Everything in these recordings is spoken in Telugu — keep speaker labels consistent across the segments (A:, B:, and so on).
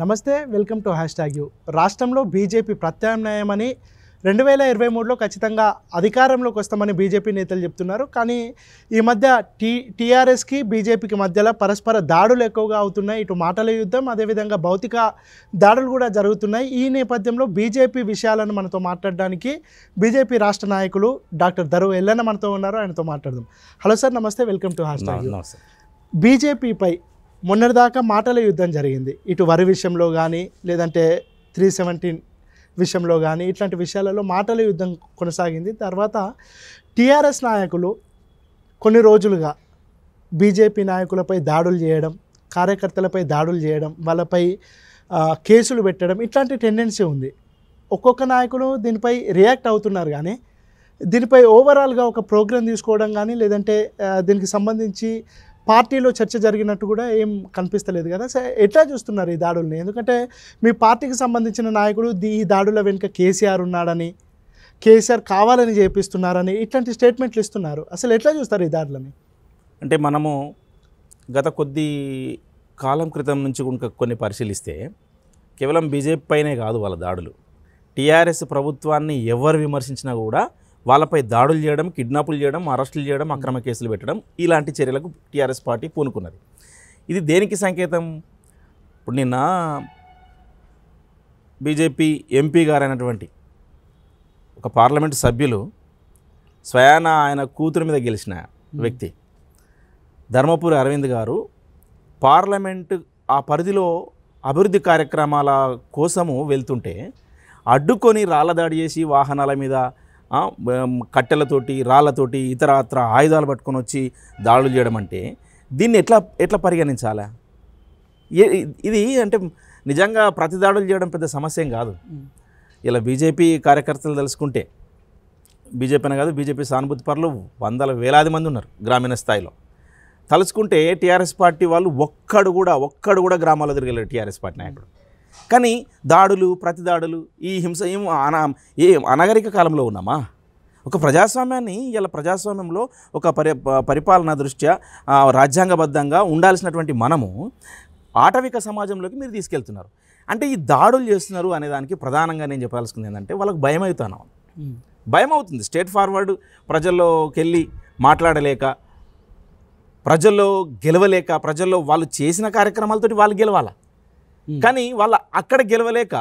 A: నమస్తే welcome to hashtag U రాష్ట్రంలో బీజేపీ ప్రత్యామ్నాయమని రెండు వేల ఇరవై మూడులో ఖచ్చితంగా అధికారంలోకి వస్తామని బీజేపీ నేతలు చెప్తున్నారు కానీ ఈ మధ్య టీ టీఆర్ఎస్కి బీజేపీకి మధ్యలో పరస్పర దాడులు ఎక్కువగా అవుతున్నాయి ఇటు మాటల యుద్ధం అదేవిధంగా భౌతిక దాడులు కూడా జరుగుతున్నాయి ఈ నేపథ్యంలో బీజేపీ విషయాలను మనతో మాట్లాడడానికి బీజేపీ రాష్ట్ర నాయకులు డాక్టర్ ధరు ఎల్లన్న మనతో ఉన్నారు ఆయనతో మాట్లాడదాం హలో సార్ నమస్తే వెల్కమ్ టు హాస్టల్ బీజేపీపై మొన్నటిదాకా మాటల యుద్ధం జరిగింది ఇటు వరి విషయంలో కానీ లేదంటే త్రీ సెవెంటీన్ విషయంలో కానీ ఇట్లాంటి విషయాలలో మాటల యుద్ధం కొనసాగింది తర్వాత టీఆర్ఎస్ నాయకులు కొన్ని రోజులుగా బీజేపీ నాయకులపై దాడులు చేయడం కార్యకర్తలపై దాడులు చేయడం వాళ్ళపై కేసులు పెట్టడం ఇట్లాంటి టెండెన్సీ ఉంది ఒక్కొక్క నాయకులు దీనిపై రియాక్ట్ అవుతున్నారు కానీ దీనిపై ఓవరాల్గా ఒక ప్రోగ్రామ్ తీసుకోవడం కానీ లేదంటే దీనికి సంబంధించి పార్టీలో చర్చ జరిగినట్టు కూడా ఏం కనిపిస్తలేదు కదా సో ఎట్లా చూస్తున్నారు ఈ దాడుల్ని ఎందుకంటే మీ పార్టీకి సంబంధించిన నాయకుడు ఈ దాడుల వెనుక కేసీఆర్ ఉన్నాడని కేసీఆర్ కావాలని చేపిస్తున్నారని ఇట్లాంటి స్టేట్మెంట్లు ఇస్తున్నారు అసలు ఎట్లా చూస్తారు ఈ దాడులని అంటే మనము
B: గత కొద్ది కాలం క్రితం నుంచి కొన్ని పరిశీలిస్తే కేవలం బీజేపీ పైనే కాదు వాళ్ళ దాడులు టీఆర్ఎస్ ప్రభుత్వాన్ని ఎవరు విమర్శించినా కూడా వాళ్ళపై దాడులు చేయడం కిడ్నాపులు చేయడం అరెస్టులు చేయడం అక్రమ కేసులు పెట్టడం ఇలాంటి చర్యలకు టీఆర్ఎస్ పార్టీ పూనుకున్నది ఇది దేనికి సంకేతం ఇప్పుడు నిన్న బీజేపీ ఎంపీ గారైనటువంటి ఒక పార్లమెంటు సభ్యులు స్వయాన ఆయన కూతురు మీద గెలిచిన వ్యక్తి ధర్మపురి అరవింద్ గారు పార్లమెంటు ఆ పరిధిలో అభివృద్ధి కార్యక్రమాల కోసము వెళ్తుంటే అడ్డుకొని రాళ్ళదాడి చేసి వాహనాల మీద కట్టెలతోటి రాళ్లతోటి ఇతరత్ర ఆయుధాలు పట్టుకొని వచ్చి దాడులు చేయడం అంటే దీన్ని ఎట్లా ఎట్లా పరిగణించాలా ఇది అంటే నిజంగా ప్రతి దాడులు చేయడం పెద్ద సమస్య కాదు ఇలా బీజేపీ కార్యకర్తలు తెలుసుకుంటే బీజేపీ అనే కాదు బీజేపీ సానుభూతి పరులు వందల వేలాది మంది ఉన్నారు గ్రామీణ స్థాయిలో తలుచుకుంటే టీఆర్ఎస్ పార్టీ వాళ్ళు ఒక్కడు కూడా ఒక్కడు కూడా గ్రామాల్లో తిరిగలేరు టీఆర్ఎస్ పార్టీ నాయకుడు కానీ దాడులు ప్రతిదాడులు ఈ హింస ఏం అనా ఏ అనాగరిక కాలంలో ఉన్నామా ఒక ప్రజాస్వామ్యాన్ని ఇలా ప్రజాస్వామ్యంలో ఒక పరి పరిపాలన దృష్ట్యా రాజ్యాంగబద్ధంగా ఉండాల్సినటువంటి మనము ఆటవిక సమాజంలోకి మీరు తీసుకెళ్తున్నారు అంటే ఈ దాడులు చేస్తున్నారు అనే దానికి ప్రధానంగా నేను చెప్పాల్సింది ఏంటంటే వాళ్ళకి భయం అవుతాను భయం అవుతుంది స్టేట్ ఫార్వర్డ్ ప్రజల్లోకి వెళ్ళి మాట్లాడలేక ప్రజల్లో గెలవలేక ప్రజల్లో వాళ్ళు చేసిన కార్యక్రమాలతోటి వాళ్ళు గెలవాలా Hmm. కానీ వాళ్ళ అక్కడ గెలవలేక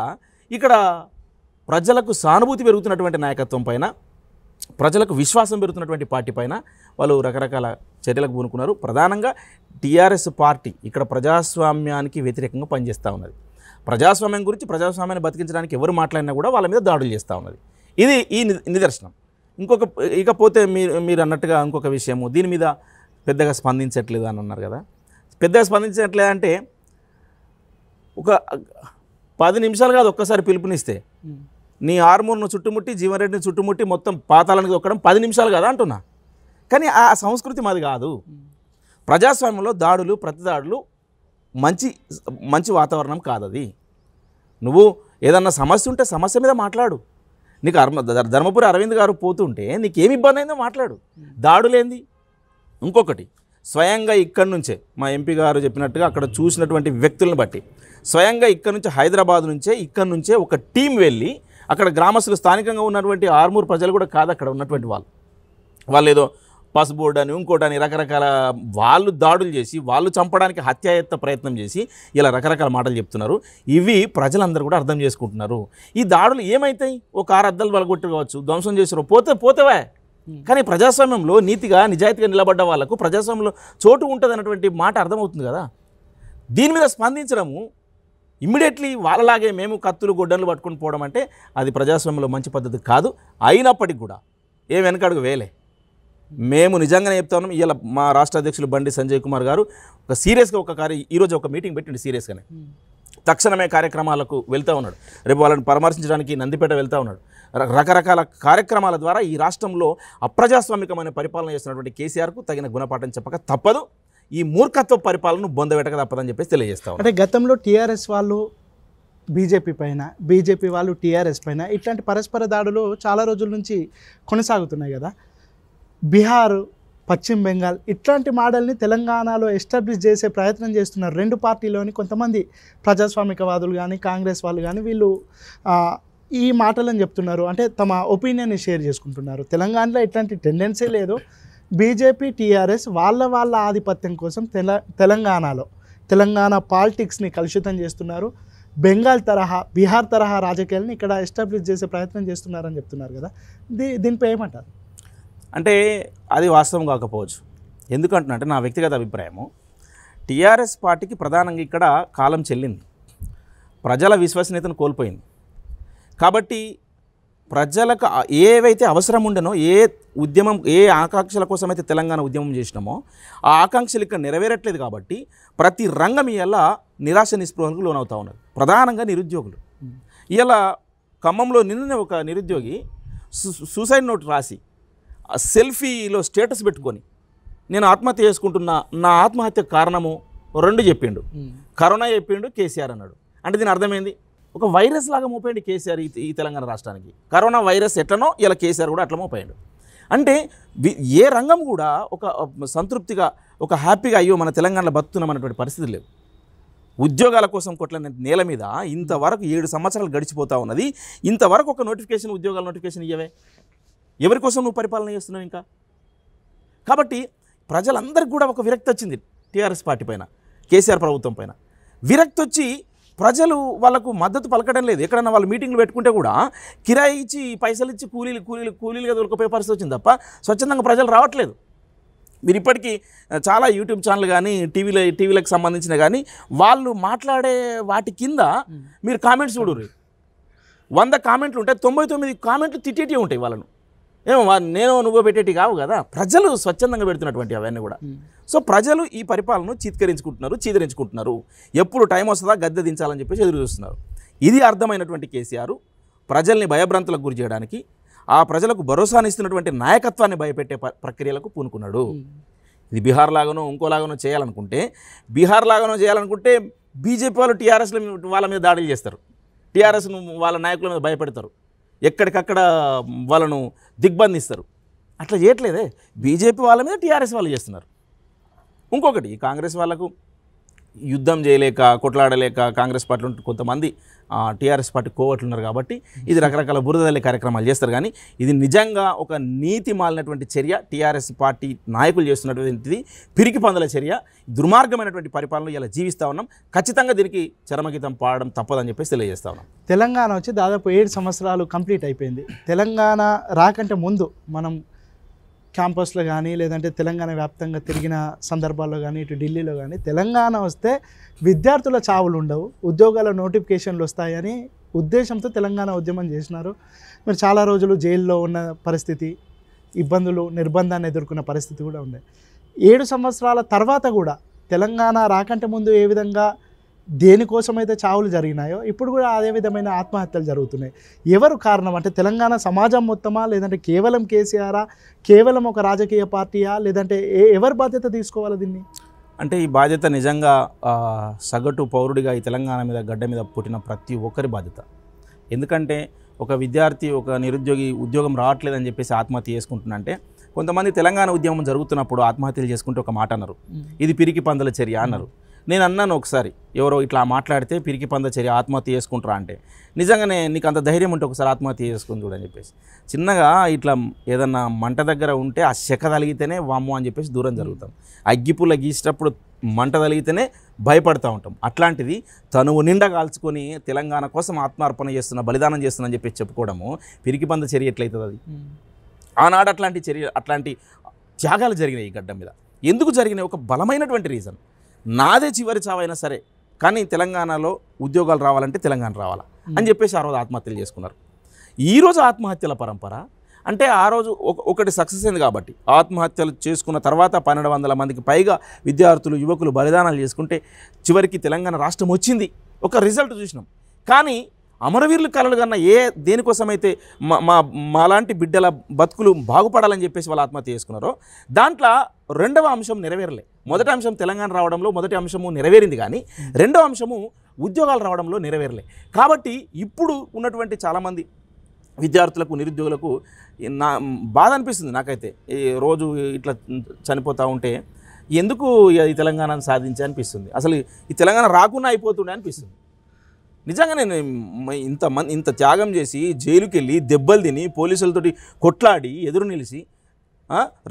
B: ఇక్కడ ప్రజలకు సానుభూతి పెరుగుతున్నటువంటి నాయకత్వం పైన ప్రజలకు విశ్వాసం పెరుగుతున్నటువంటి పార్టీ పైన వాళ్ళు రకరకాల చర్యలకు పూనుకున్నారు ప్రధానంగా టీఆర్ఎస్ పార్టీ ఇక్కడ ప్రజాస్వామ్యానికి వ్యతిరేకంగా పనిచేస్తూ ఉన్నది ప్రజాస్వామ్యం గురించి ప్రజాస్వామ్యాన్ని బతికించడానికి ఎవరు మాట్లాడినా కూడా వాళ్ళ మీద దాడులు చేస్తూ ఉన్నది ఇది ఈ నిదర్శనం ఇంకొక ఇకపోతే మీరు మీరు అన్నట్టుగా ఇంకొక విషయము దీని మీద పెద్దగా స్పందించట్లేదు అని అన్నారు కదా పెద్దగా స్పందించట్లేదు అంటే ఒక పది నిమిషాలు కాదు ఒక్కసారి పిలుపునిస్తే నీ ఆర్మూర్ను చుట్టుముట్టి జీవనరెడ్డిని చుట్టుముట్టి మొత్తం పాతాలను దొక్కడం పది నిమిషాలు కదా అంటున్నా కానీ ఆ సంస్కృతి మాది కాదు ప్రజాస్వామ్యంలో దాడులు ప్రతిదాడులు మంచి మంచి వాతావరణం కాదది నువ్వు ఏదన్నా సమస్య ఉంటే సమస్య మీద మాట్లాడు నీకు అర్మ ధర్మపురి అరవింద్ గారు పోతుంటే నీకేమి ఇబ్బంది అయిందో మాట్లాడు దాడులేంది ఇంకొకటి స్వయంగా ఇక్కడి నుంచే మా ఎంపీ గారు చెప్పినట్టుగా అక్కడ చూసినటువంటి వ్యక్తులను బట్టి స్వయంగా ఇక్కడ నుంచి హైదరాబాద్ నుంచే ఇక్కడ నుంచే ఒక టీం వెళ్ళి అక్కడ గ్రామస్తులు స్థానికంగా ఉన్నటువంటి ఆరుమూరు ప్రజలు కూడా కాదు అక్కడ ఉన్నటువంటి వాళ్ళు వాళ్ళు ఏదో పసుబోర్డు అని ఇంకోటని రకరకాల వాళ్ళు దాడులు చేసి వాళ్ళు చంపడానికి హత్యాయత్త ప్రయత్నం చేసి ఇలా రకరకాల మాటలు చెప్తున్నారు ఇవి ప్రజలందరూ కూడా అర్థం చేసుకుంటున్నారు ఈ దాడులు ఏమైతాయి ఒక ఆరు అద్దలు కావచ్చు ధ్వంసం చేసారు పోతే పోతేవా hmm. కానీ ప్రజాస్వామ్యంలో నీతిగా నిజాయితీగా నిలబడ్డ వాళ్ళకు ప్రజాస్వామ్యంలో చోటు ఉంటుంది అన్నటువంటి మాట అర్థమవుతుంది కదా దీని మీద స్పందించడము ఇమ్మీడియట్లీ వాళ్ళలాగే మేము కత్తులు గొడ్డలు పట్టుకుని పోవడం అంటే అది ప్రజాస్వామ్యంలో మంచి పద్ధతి కాదు అయినప్పటికి కూడా ఏ వెనకడుగు వేలే మేము నిజంగానే చెప్తా ఉన్నాం ఇలా మా రాష్ట్ర అధ్యక్షులు బండి సంజయ్ కుమార్ గారు ఒక సీరియస్గా ఒక కార్య ఈరోజు ఒక మీటింగ్ పెట్టిండు సీరియస్గానే తక్షణమే కార్యక్రమాలకు వెళ్తూ ఉన్నాడు రేపు వాళ్ళని పరామర్శించడానికి నందిపేట వెళ్తూ ఉన్నాడు రకరకాల కార్యక్రమాల ద్వారా ఈ రాష్ట్రంలో అప్రజాస్వామికమైన పరిపాలన చేస్తున్నటువంటి కేసీఆర్కు తగిన గుణపాఠం చెప్పక తప్పదు ఈ మూర్ఖత్వ పరిపాలన బొందబెట్టక తప్పదని చెప్పేసి తెలియజేస్తాం
A: అంటే గతంలో టీఆర్ఎస్ వాళ్ళు బీజేపీ పైన బీజేపీ వాళ్ళు టీఆర్ఎస్ పైన ఇట్లాంటి పరస్పర దాడులు చాలా రోజుల నుంచి కొనసాగుతున్నాయి కదా బీహార్ పశ్చిమ బెంగాల్ ఇట్లాంటి మోడల్ని తెలంగాణలో ఎస్టాబ్లిష్ చేసే ప్రయత్నం చేస్తున్నారు రెండు పార్టీలోని కొంతమంది ప్రజాస్వామికవాదులు కానీ కాంగ్రెస్ వాళ్ళు కానీ వీళ్ళు ఈ మాటలను చెప్తున్నారు అంటే తమ ఒపీనియన్ని షేర్ చేసుకుంటున్నారు తెలంగాణలో ఇట్లాంటి టెండెన్సీ లేదు బీజేపీ టీఆర్ఎస్ వాళ్ళ వాళ్ళ ఆధిపత్యం కోసం తెల తెలంగాణలో తెలంగాణ పాలిటిక్స్ని కలుషితం చేస్తున్నారు బెంగాల్ తరహా బీహార్ తరహా రాజకీయాలను ఇక్కడ ఎస్టాబ్లిష్ చేసే ప్రయత్నం చేస్తున్నారని చెప్తున్నారు కదా దీ దీనిపై ఏమంటారు
B: అంటే అది వాస్తవం కాకపోవచ్చు అంటే నా వ్యక్తిగత అభిప్రాయము టీఆర్ఎస్ పార్టీకి ప్రధానంగా ఇక్కడ కాలం చెల్లింది ప్రజల విశ్వసనీయతను కోల్పోయింది కాబట్టి ప్రజలకు ఏవైతే అవసరం ఉండనో ఏ ఉద్యమం ఏ ఆకాంక్షల కోసం అయితే తెలంగాణ ఉద్యమం చేసినామో ఆ ఆకాంక్షలు ఇక్కడ నెరవేరట్లేదు కాబట్టి ప్రతి రంగం ఇలా నిరాశ నిస్పృహలకు లోనవుతూ ఉన్నారు ప్రధానంగా నిరుద్యోగులు ఇలా ఖమ్మంలో నిన్న ఒక నిరుద్యోగి సూసైడ్ నోట్ రాసి సెల్ఫీలో స్టేటస్ పెట్టుకొని నేను ఆత్మహత్య చేసుకుంటున్న నా ఆత్మహత్య కారణము రెండు చెప్పిండు కరోనా చెప్పిండు కేసీఆర్ అన్నాడు అంటే దీని అర్థమైంది ఒక వైరస్ లాగా మోపోయింది కేసీఆర్ ఈ తెలంగాణ రాష్ట్రానికి కరోనా వైరస్ ఎట్లనో ఇలా కేసీఆర్ కూడా అట్లా మోపోయాడు అంటే ఏ రంగం కూడా ఒక సంతృప్తిగా ఒక హ్యాపీగా అయ్యో మన తెలంగాణలో బతుకున్నామన్నటువంటి పరిస్థితి లేవు ఉద్యోగాల కోసం కొట్లనే నేల మీద ఇంతవరకు ఏడు సంవత్సరాలు గడిచిపోతా ఉన్నది ఇంతవరకు ఒక నోటిఫికేషన్ ఉద్యోగాల నోటిఫికేషన్ ఇవ్వవే ఎవరి కోసం నువ్వు పరిపాలన చేస్తున్నావు ఇంకా కాబట్టి ప్రజలందరికీ కూడా ఒక విరక్తి వచ్చింది టీఆర్ఎస్ పార్టీ పైన కేసీఆర్ ప్రభుత్వం పైన విరక్తి వచ్చి ప్రజలు వాళ్ళకు మద్దతు పలకడం లేదు ఎక్కడన్నా వాళ్ళు మీటింగ్లు పెట్టుకుంటే కూడా కిరాయి ఇచ్చి పైసలు ఇచ్చి కూలీలు కూలీలు కూలీలుగా దొరికిపోయే పరిస్థితి వచ్చింది తప్ప స్వచ్ఛందంగా ప్రజలు రావట్లేదు మీరు ఇప్పటికీ చాలా యూట్యూబ్ ఛానల్ కానీ టీవీలో టీవీలకు సంబంధించిన కానీ వాళ్ళు మాట్లాడే వాటి కింద మీరు కామెంట్స్ చూడరు వంద కామెంట్లు ఉంటాయి తొంభై తొమ్మిది కామెంట్లు తిట్టేటివి ఉంటాయి వాళ్ళను ఏమో నేను నువ్వు పెట్టేటివి కావు కదా ప్రజలు స్వచ్ఛందంగా పెడుతున్నటువంటి అవన్నీ కూడా సో ప్రజలు ఈ పరిపాలనను చిత్కరించుకుంటున్నారు చీదరించుకుంటున్నారు ఎప్పుడు టైం వస్తుందా గద్దె దించాలని చెప్పేసి ఎదురు చూస్తున్నారు ఇది అర్థమైనటువంటి కేసీఆర్ ప్రజల్ని భయభ్రాంతులకు గురి చేయడానికి ఆ ప్రజలకు భరోసానిస్తున్నటువంటి నాయకత్వాన్ని భయపెట్టే ప్రక్రియలకు పూనుకున్నాడు ఇది బీహార్ లాగానో ఇంకోలాగానో చేయాలనుకుంటే బీహార్ లాగానో చేయాలనుకుంటే బీజేపీ వాళ్ళు టీఆర్ఎస్ల వాళ్ళ మీద దాడులు చేస్తారు టీఆర్ఎస్ వాళ్ళ నాయకుల మీద భయపెడతారు ఎక్కడికక్కడ వాళ్ళను దిగ్బంధిస్తారు అట్లా చేయట్లేదే బీజేపీ వాళ్ళ మీద టీఆర్ఎస్ వాళ్ళు చేస్తున్నారు ఇంకొకటి కాంగ్రెస్ వాళ్ళకు యుద్ధం చేయలేక కొట్లాడలేక కాంగ్రెస్ ఉంటే కొంతమంది టీఆర్ఎస్ పార్టీ కోవట్లు ఉన్నారు కాబట్టి ఇది రకరకాల బురదలే కార్యక్రమాలు చేస్తారు కానీ ఇది నిజంగా ఒక నీతి మాలినటువంటి చర్య టీఆర్ఎస్ పార్టీ నాయకులు చేస్తున్నటువంటిది పిరికి పందల చర్య దుర్మార్గమైనటువంటి పరిపాలన ఇలా జీవిస్తూ ఉన్నాం ఖచ్చితంగా దీనికి చరమగీతం పాడడం తప్పదని చెప్పేసి తెలియజేస్తా ఉన్నాం
A: తెలంగాణ వచ్చి దాదాపు ఏడు సంవత్సరాలు కంప్లీట్ అయిపోయింది తెలంగాణ రాకంటే ముందు మనం క్యాంపస్లో కానీ లేదంటే తెలంగాణ వ్యాప్తంగా తిరిగిన సందర్భాల్లో కానీ ఇటు ఢిల్లీలో కానీ తెలంగాణ వస్తే విద్యార్థుల చావులు ఉండవు ఉద్యోగాల నోటిఫికేషన్లు వస్తాయని ఉద్దేశంతో తెలంగాణ ఉద్యమం చేసినారు మరి చాలా రోజులు జైల్లో ఉన్న పరిస్థితి ఇబ్బందులు నిర్బంధాన్ని ఎదుర్కొన్న పరిస్థితి కూడా ఉంది ఏడు సంవత్సరాల తర్వాత కూడా తెలంగాణ రాకంటే ముందు ఏ విధంగా దేనికోసమైతే చావులు జరిగినాయో ఇప్పుడు కూడా అదే విధమైన ఆత్మహత్యలు జరుగుతున్నాయి ఎవరు కారణం అంటే తెలంగాణ సమాజం మొత్తమా లేదంటే కేవలం కేసీఆరా కేవలం ఒక రాజకీయ పార్టీయా లేదంటే ఏ ఎవరు బాధ్యత తీసుకోవాలి దీన్ని
B: అంటే ఈ బాధ్యత నిజంగా సగటు పౌరుడిగా ఈ తెలంగాణ మీద గడ్డ మీద పుట్టిన ప్రతి ఒక్కరి బాధ్యత ఎందుకంటే ఒక విద్యార్థి ఒక నిరుద్యోగి ఉద్యోగం రావట్లేదని చెప్పేసి ఆత్మహత్య చేసుకుంటున్నంటే కొంతమంది తెలంగాణ ఉద్యమం జరుగుతున్నప్పుడు ఆత్మహత్యలు చేసుకుంటే ఒక మాట అన్నారు ఇది పిరికి పందుల చర్య అన్నారు నేను అన్నాను ఒకసారి ఎవరో ఇట్లా మాట్లాడితే పిరికి పంద చర్య ఆత్మహత్య చేసుకుంటారా అంటే నిజంగానే నీకు అంత ధైర్యం ఉంటే ఒకసారి ఆత్మహత్య చేసుకుని చూడని చెప్పేసి చిన్నగా ఇట్లా ఏదన్నా మంట దగ్గర ఉంటే ఆ శక తలిగితేనే వాము అని చెప్పేసి దూరం జరుగుతాం అగ్గిపుల్ల గీసేటప్పుడు మంట తలిగితేనే భయపడుతూ ఉంటాం అట్లాంటిది తనువు నిండా కాల్చుకొని తెలంగాణ కోసం ఆత్మార్పణ చేస్తున్న బలిదానం చేస్తున్నా అని చెప్పేసి చెప్పుకోవడము పిరికి పంద చర్య ఎట్లయితుంది అది ఆనాడు అట్లాంటి చర్య అట్లాంటి త్యాగాలు జరిగినాయి ఈ గడ్డ మీద ఎందుకు జరిగినాయి ఒక బలమైనటువంటి రీజన్ నాదే చివరి చావైనా సరే కానీ తెలంగాణలో ఉద్యోగాలు రావాలంటే తెలంగాణ రావాలా అని చెప్పేసి ఆ రోజు ఆత్మహత్యలు చేసుకున్నారు ఈరోజు ఆత్మహత్యల పరంపర అంటే ఆ రోజు ఒకటి సక్సెస్ అయింది కాబట్టి ఆత్మహత్యలు చేసుకున్న తర్వాత పన్నెండు వందల మందికి పైగా విద్యార్థులు యువకులు బలిదానాలు చేసుకుంటే చివరికి తెలంగాణ రాష్ట్రం వచ్చింది ఒక రిజల్ట్ చూసినాం కానీ అమరవీరులు కలలు కన్నా ఏ దేనికోసమైతే మా మా మాలాంటి బిడ్డల బతుకులు బాగుపడాలని చెప్పేసి వాళ్ళు ఆత్మహత్య చేసుకున్నారో దాంట్లో రెండవ అంశం నెరవేరలే మొదటి అంశం తెలంగాణ రావడంలో మొదటి అంశము నెరవేరింది కానీ రెండవ అంశము ఉద్యోగాలు రావడంలో నెరవేరలే కాబట్టి ఇప్పుడు ఉన్నటువంటి చాలామంది విద్యార్థులకు నిరుద్యోగులకు నా బాధ అనిపిస్తుంది నాకైతే ఈ రోజు ఇట్లా చనిపోతూ ఉంటే ఎందుకు ఈ తెలంగాణను సాధించి అనిపిస్తుంది అసలు ఈ తెలంగాణ రాకుండా అయిపోతుండే అనిపిస్తుంది నిజంగా నేను ఇంత మంది ఇంత త్యాగం చేసి జైలుకి వెళ్ళి దెబ్బలు తిని పోలీసులతోటి కొట్లాడి ఎదురు నిలిచి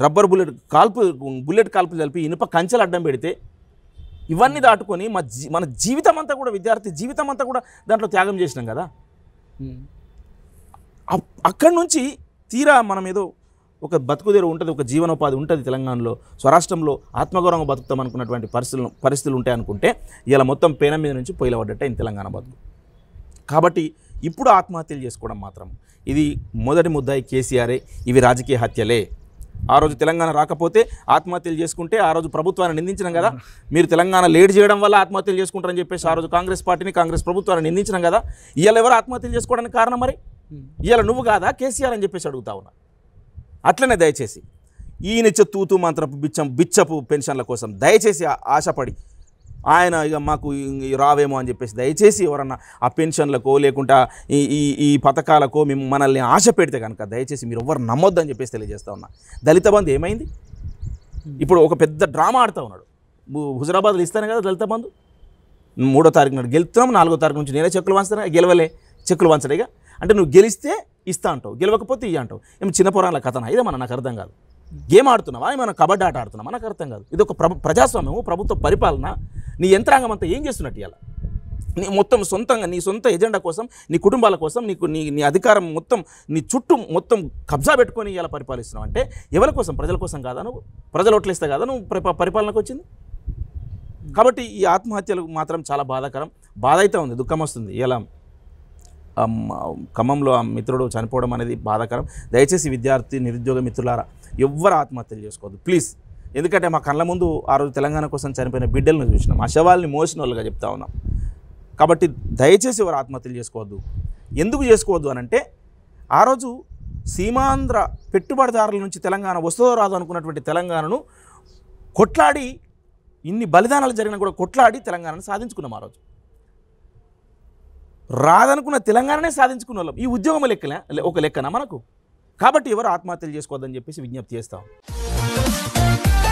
B: రబ్బర్ బుల్లెట్ కాల్పు బుల్లెట్ కాల్పులు కలిపి ఇనుప కంచెలు అడ్డం పెడితే ఇవన్నీ దాటుకొని మా మన జీవితం అంతా కూడా విద్యార్థి జీవితం అంతా కూడా దాంట్లో త్యాగం చేసినాం కదా అక్కడి నుంచి తీరా మనం ఏదో ఒక దేరు ఉంటుంది ఒక జీవనోపాధి ఉంటుంది తెలంగాణలో స్వరాష్ట్రంలో ఆత్మగౌరవంగా బతుకుతాం అనుకున్నటువంటి పరిస్థితులు పరిస్థితులు ఉంటాయి అనుకుంటే ఇలా మొత్తం పేన మీద నుంచి పొయ్యిలబడ్డట్టే ఇన్ తెలంగాణ బతుకు కాబట్టి ఇప్పుడు ఆత్మహత్యలు చేసుకోవడం మాత్రం ఇది మొదటి ముద్దాయి కేసీఆరే ఇవి రాజకీయ హత్యలే ఆ రోజు తెలంగాణ రాకపోతే ఆత్మహత్యలు చేసుకుంటే ఆ రోజు ప్రభుత్వాన్ని నిందించడం కదా మీరు తెలంగాణ లేట్ చేయడం వల్ల ఆత్మహత్యలు చేసుకుంటారని చెప్పేసి ఆ రోజు కాంగ్రెస్ పార్టీని కాంగ్రెస్ ప్రభుత్వాన్ని నిందించడం కదా ఇవాళ ఎవరు ఆత్మహత్యలు చేసుకోవడానికి కారణం మరి ఇవాళ నువ్వు కాదా కేసీఆర్ అని చెప్పేసి అడుగుతా ఉన్నా అట్లనే దయచేసి ఈయనిచ్చే తూతూ మంత్రపు బిచ్చం బిచ్చపు పెన్షన్ల కోసం దయచేసి ఆశపడి ఆయన ఇక మాకు రావేమో అని చెప్పేసి దయచేసి ఎవరన్నా ఆ పెన్షన్లకో లేకుండా ఈ ఈ ఈ పథకాలకో మేము మనల్ని ఆశ పెడితే కనుక దయచేసి మీరు ఎవరు నమ్మొద్దు అని చెప్పేసి తెలియజేస్తూ ఉన్నా దళిత బంధు ఏమైంది ఇప్పుడు ఒక పెద్ద డ్రామా ఆడుతూ ఉన్నాడు హుజరాబాద్లో ఇస్తాను కదా దళిత బంధు మూడో తారీఖు నాడు గెలుతున్నాం నాలుగో తారీఖు నుంచి నేనే చెక్కులు వంచుతాను గెలవలే చెక్కులు వంచడేగా అంటే నువ్వు గెలిస్తే ఇస్తా అంటావు గెలవకపోతే ఇయ్య అంటావు ఏమి చిన్న పురాణాల కథనా ఇదే మన నాకు అర్థం కాదు గేమ్ ఆడుతున్నావా ఏమైనా కబడ్డీ ఆట ఆడుతున్నావా నాకు అర్థం కాదు ఇది ఒక ప్రజాస్వామ్యము ప్రభుత్వ పరిపాలన నీ యంత్రాంగం అంతా ఏం చేస్తున్నట్టు ఇలా నీ మొత్తం సొంతంగా నీ సొంత ఎజెండా కోసం నీ కుటుంబాల కోసం నీకు నీ నీ అధికారం మొత్తం నీ చుట్టూ మొత్తం కబ్జా పెట్టుకొని ఇలా పరిపాలిస్తున్నావు అంటే ఎవరి కోసం ప్రజల కోసం కాదా నువ్వు ప్రజలు ఓట్లేస్తే కాదా నువ్వు పరిపాలనకు వచ్చింది కాబట్టి ఈ ఆత్మహత్యలు మాత్రం చాలా బాధాకరం బాధ అయితే ఉంది దుఃఖం వస్తుంది ఇలా ఖమ్మంలో ఆ మిత్రుడు చనిపోవడం అనేది బాధాకరం దయచేసి విద్యార్థి నిరుద్యోగ మిత్రులారా ఎవ్వరు ఆత్మహత్యలు చేసుకోవద్దు ప్లీజ్ ఎందుకంటే మా కళ్ళ ముందు ఆ రోజు తెలంగాణ కోసం చనిపోయిన బిడ్డలను చూసినాం ఆ శవాల్ని మోసిన వాళ్ళుగా చెప్తా ఉన్నాం కాబట్టి దయచేసి ఎవరు ఆత్మహత్యలు చేసుకోవద్దు ఎందుకు చేసుకోవద్దు అనంటే ఆ రోజు సీమాంధ్ర పెట్టుబడిదారుల నుంచి తెలంగాణ వస్తుందో రాదు అనుకున్నటువంటి తెలంగాణను కొట్లాడి ఇన్ని బలిదానాలు జరిగినా కూడా కొట్లాడి తెలంగాణను సాధించుకున్నాం ఆ రోజు రాదనుకున్న తెలంగాణనే సాధించుకున్న వాళ్ళం ఈ ఉద్యోగం లెక్కలే ఒక లెక్కన మనకు కాబట్టి ఎవరు ఆత్మహత్యలు చేసుకోవద్దని చెప్పేసి విజ్ఞప్తి చేస్తాం